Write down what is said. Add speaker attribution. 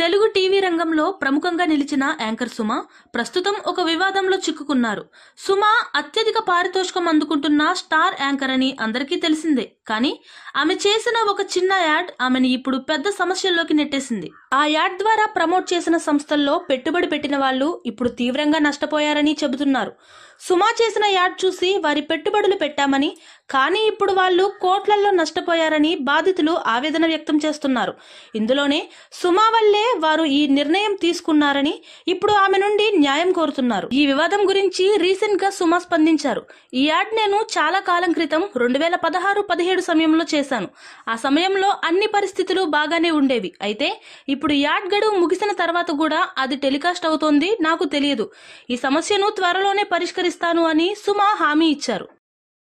Speaker 1: Telugu TV రంగంలో ప్రముఖంగా నిలిచిన యాంకర్ సుమ ప్రస్తుతం ఒక వివాదంలో చిక్కుకున్నారు సుమ అత్యధిక పారితోషికం అందుకుంటున్న స్టార్ యాంకర్ అని అందరికీ తెలిసిందే కానీ ఆమె చేసిన ఒక చిన్న యాడ్ ఆమెను ఇప్పుడు పెద్ద సమస్యల్లోకి నెట్టేసింది ఆ యాడ్ ద్వారా ప్రమోట్ చేసిన సంస్థల్లో పెట్టుబడి పెట్టిన వాళ్ళు ఇప్పుడు తీవ్రంగా నష్టపోయారని చెబుతున్నారు సుమా చేసిన యాడ్ చూసి వారి పెట్టుబడులు పెట్టామని కానీ ఇప్పుడు వాళ్ళు కోట్లల్లో నష్టపోయారని బాధితులు ఆవేదన వ్యక్తం చేస్తున్నారు ఇందులోనే సుమా వల్లే వారు ఈ నిర్ణయం తీసుకున్నారని ఇప్పుడు ఆమె నుండి న్యాయం కోరుతున్నారు ఈ వివాదం గురించి రీసెంట్ గా సుమా స్పందించారు ఈ యాడ్ నేను చాలా కాలం క్రితం రెండు వేల పదహారు పదిహేడు కోవిడ్ సమయంలో చేశాను ఆ సమయంలో అన్ని పరిస్థితులు బాగానే ఉండేవి అయితే ఇప్పుడు యాడ్ గడువు ముగిసిన తర్వాత కూడా అది టెలికాస్ట్ అవుతోంది నాకు తెలియదు ఈ సమస్యను త్వరలోనే పరిష్కరిస్తాను అని సుమ హామీ ఇచ్చారు